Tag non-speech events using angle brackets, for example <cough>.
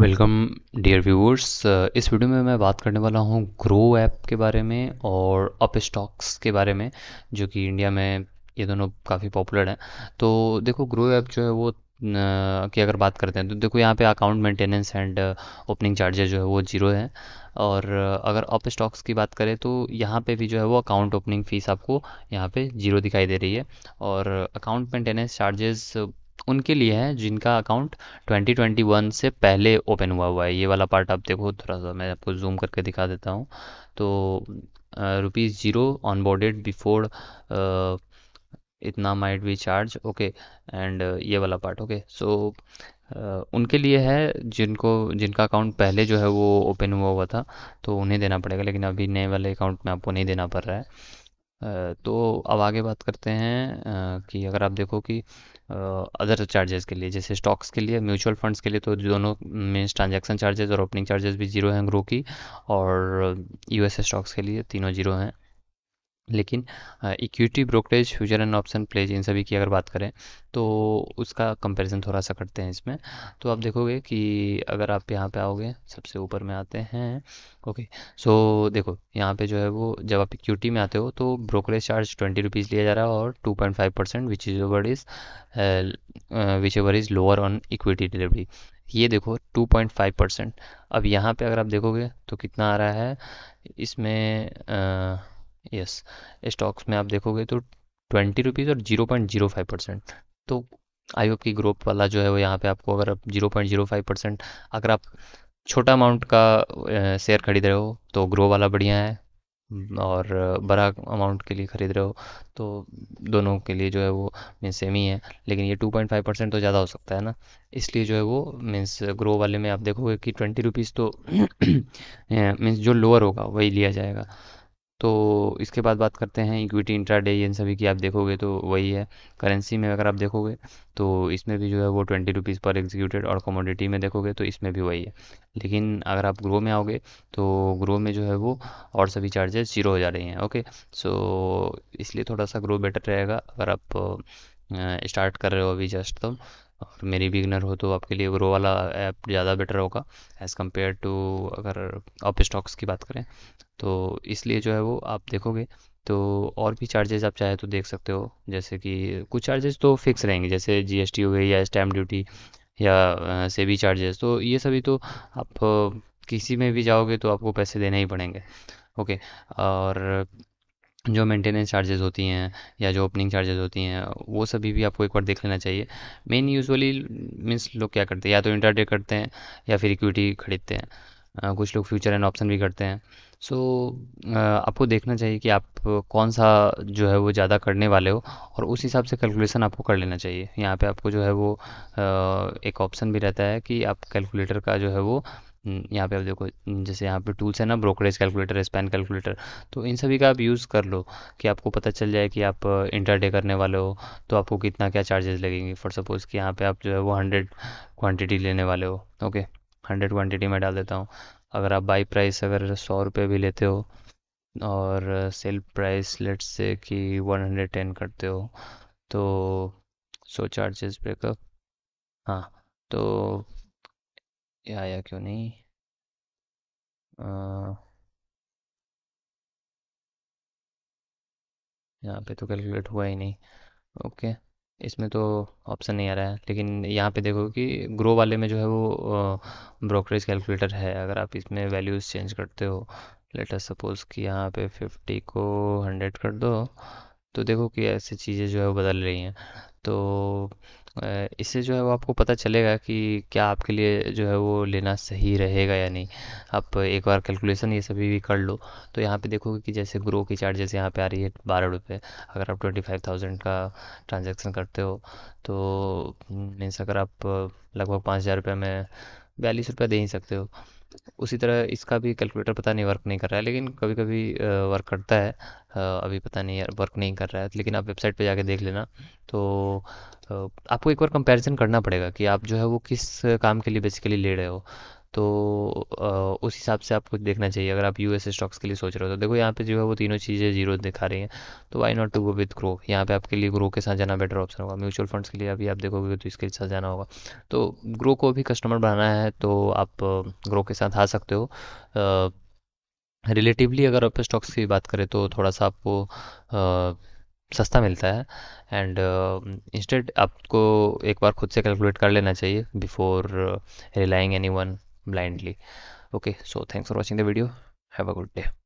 Welcome dear viewers इस video में मैं बात करने वाला हूँ ग्रो ऐप के बारे में और अप स्टॉक्स के बारे में जो कि इंडिया में ये दोनों काफ़ी पॉपुलर हैं तो देखो ग्रो ऐप जो है वो की अगर बात करते हैं तो देखो यहाँ पे account maintenance and opening charges जो है वो जीरो है और अगर अप स्टॉक्स की बात करें तो यहाँ पे भी जो है वो अकाउंट ओपनिंग फ़ीस आपको यहाँ पे जीरो दिखाई दे रही है और अकाउंट मेंटेनेंस चार्जेस उनके लिए है जिनका अकाउंट 2021 से पहले ओपन हुआ हुआ है ये वाला पार्ट आप देखो थोड़ा सा मैं आपको जूम करके दिखा देता हूँ तो रुपीज़ ज़ीरो ऑनबोर्डेड बिफोर इतना might be charge okay and ये वाला पार्ट ओके सो उनके लिए है जिनको जिनका अकाउंट पहले जो है वो ओपन हुआ हुआ था तो उन्हें देना पड़ेगा लेकिन अभी नए वाले अकाउंट में आपको नहीं देना पड़ रहा है तो अब आगे बात करते हैं कि अगर आप देखो कि अदर चार्जेस के लिए जैसे स्टॉक्स के लिए म्यूचुअल फंड्स के लिए तो दोनों में ट्रांजैक्शन चार्जेस और ओपनिंग चार्जेस भी जीरो हैं ग्रो की और यूएसए स्टॉक्स के लिए तीनों जीरो हैं लेकिन equity brokerage future and option pledge इन सभी की अगर बात करें तो उसका कंपैरिजन थोड़ा सा करते हैं इसमें तो आप देखोगे कि अगर आप यहाँ पे आओगे सबसे ऊपर में आते हैं ओके सो देखो यहाँ पे जो है वो जब आप इक्विटी में आते हो तो ब्रोकरेज चार्ज ट्वेंटी रुपीज़ लिया जा रहा है और two point five percent which is over is which over is lower on equity delivery ये देखो 2.5 परसेंट अब यहाँ पे अगर आप देखोगे तो कितना आ रहा है इसमें आ, यस स्टॉक्स में आप देखोगे तो ट्वेंटी रुपीज़ और zero point zero five percent तो आई होप की ग्रोप वाला जो है वो यहाँ पे आपको अगर आप zero point zero five percent अगर आप छोटा अमाउंट का शेयर खरीद रहे हो तो ग्रो वाला बढ़िया है हम्म। और बड़ा अमाउंट के लिए ख़रीद रहे हो तो दोनों के लिए जो है वो मीन सेम ही है लेकिन ये टू पॉइंट फाइव परसेंट तो ज़्यादा हो सकता है ना इसलिए जो है वो मीन्स ग्रो वाले में आप देखोगे कि ट्वेंटी रुपीज़ तो मीन्स <clears throat> जो लोअर होगा वही लिया जाएगा तो इसके बाद बात करते हैं इक्विटी इंट्रा डे इन सभी की आप देखोगे तो वही है करेंसी में अगर आप देखोगे तो इसमें भी जो है वो ट्वेंटी रुपीज़ पर एग्जीक्यूटेड और कमोडिटी में देखोगे तो इसमें भी वही है लेकिन अगर आप ग्रो में आओगे तो ग्रो में जो है वो और सभी चार्जेस जीरो हो जा रहे हैं ओके सो इसलिए थोड़ा सा ग्रो बेटर रहेगा अगर आप स्टार्ट कर रहे हो अभी जस्ट तो और मेरी बिगनर हो तो आपके लिए ग्रो वाला ऐप ज़्यादा बेटर होगा एज़ कम्पेयर टू अगर आप स्टॉक्स की बात करें तो इसलिए जो है वो आप देखोगे तो और भी चार्जेस आप चाहे तो देख सकते हो जैसे कि कुछ चार्जेस तो फिक्स रहेंगे जैसे जीएसटी हो गई या स्टैम्प ड्यूटी या सेबी चार्जेस तो ये सभी तो आप किसी में भी जाओगे तो आपको पैसे देने ही पड़ेंगे ओके और जो मेंटेनेंस चार्जेस होती हैं या जो ओपनिंग चार्जेस होती हैं वो सभी भी आपको एक बार देख लेना चाहिए मेन यूजुअली मीन्स लोग क्या करते हैं या तो इंटरडे करते हैं या फिर इक्विटी खरीदते हैं कुछ लोग फ्यूचर एंड ऑप्शन भी करते हैं सो so, आपको देखना चाहिए कि आप कौन सा जो है वो ज़्यादा करने वाले हो और उस हिसाब से कैलकुलेशन आपको कर लेना चाहिए यहाँ पे आपको जो है वो एक ऑप्शन भी रहता है कि आप कैलकुलेटर का जो है वो हम्म, यहाँ पे आप देखो हम्म, जैसे यहाँ पे टूल्स है ना ब्रोकरेज कैलकुलेटर स्पैन कैलकुलेटर तो इन सभी का आप यूज़ कर लो कि आपको पता चल जाए कि आप इंटरडे uh, करने वाले हो तो आपको कितना क्या चार्जेस लगेंगे फॉर सपोज़ कि यहाँ पे आप जो है वो हंड्रेड क्वान्टिटी लेने वाले हो ओके हंड्रेड क्वान्टिटी मैं डाल देता हूँ अगर आप बाई प्राइस अगर सौ रुपये भी लेते हो और सेल प्राइस लेट से कि वन हंड्रेड टेन करते हो तो सो चार्जेस ब्रेकअप हाँ तो ये आया क्यों नहीं यहाँ पे तो कैलकुलेट हुआ ही नहीं ओके इसमें तो ऑप्शन नहीं आ रहा है लेकिन यहाँ पे देखो कि ग्रो वाले में जो है वो ब्रोकरेज कैलकुलेटर है अगर आप इसमें वैल्यूज़ चेंज करते हो लेटर सपोज़ कि यहाँ पे फिफ्टी को हंड्रेड कर दो तो देखो कि ऐसी चीज़ें जो है वो बदल रही हैं तो इससे जो है वो आपको पता चलेगा कि क्या आपके लिए जो है वो लेना सही रहेगा या नहीं आप एक बार कैलकुलेशन ये सभी भी कर लो तो यहाँ पे देखोगे कि जैसे ग्रो की चार्ट जैसे यहाँ पे आ रही है बारह रुपये अगर आप ट्वेंटी फाइव थाउजेंड का ट्रांजैक्शन करते हो तो मीन्स अगर आप लगभग पाँच हज़ार रुपये में बयालीस रुपये दे ही सकते हो उसी तरह इसका भी कैलकुलेटर पता नहीं वर्क नहीं कर रहा है लेकिन कभी कभी वर्क करता है अभी पता नहीं यार वर्क नहीं कर रहा है लेकिन आप वेबसाइट पे जाके देख लेना तो आपको एक बार कंपैरिजन करना पड़ेगा कि आप जो है वो किस काम के लिए बेसिकली ले रहे हो तो उस हिसाब से आपको देखना चाहिए अगर आप यूएस स्टॉक्स के लिए सोच रहे हो तो देखो यहाँ पे जो है वो तीनों चीज़ें जीरो दिखा रही हैं तो why not to go with Groww यहाँ पे आपके लिए ग्रो के साथ जाना बेटर ऑप्शन होगा म्यूचुअल फंड्स के लिए अभी आप देखोगे तो इसके साथ जाना होगा तो ग्रो को भी कस्टमर बनाना है तो आप ग्रो के साथ आ सकते हो रिलेटिवली अगर आप स्टॉक्स की बात करें तो थोड़ा सा आपको सस्ता मिलता है एंड इंस्टेड uh, आपको एक बार खुद से कैलकुलेट कर लेना चाहिए before relying anyone blindly okay so thanks for watching the video have a good day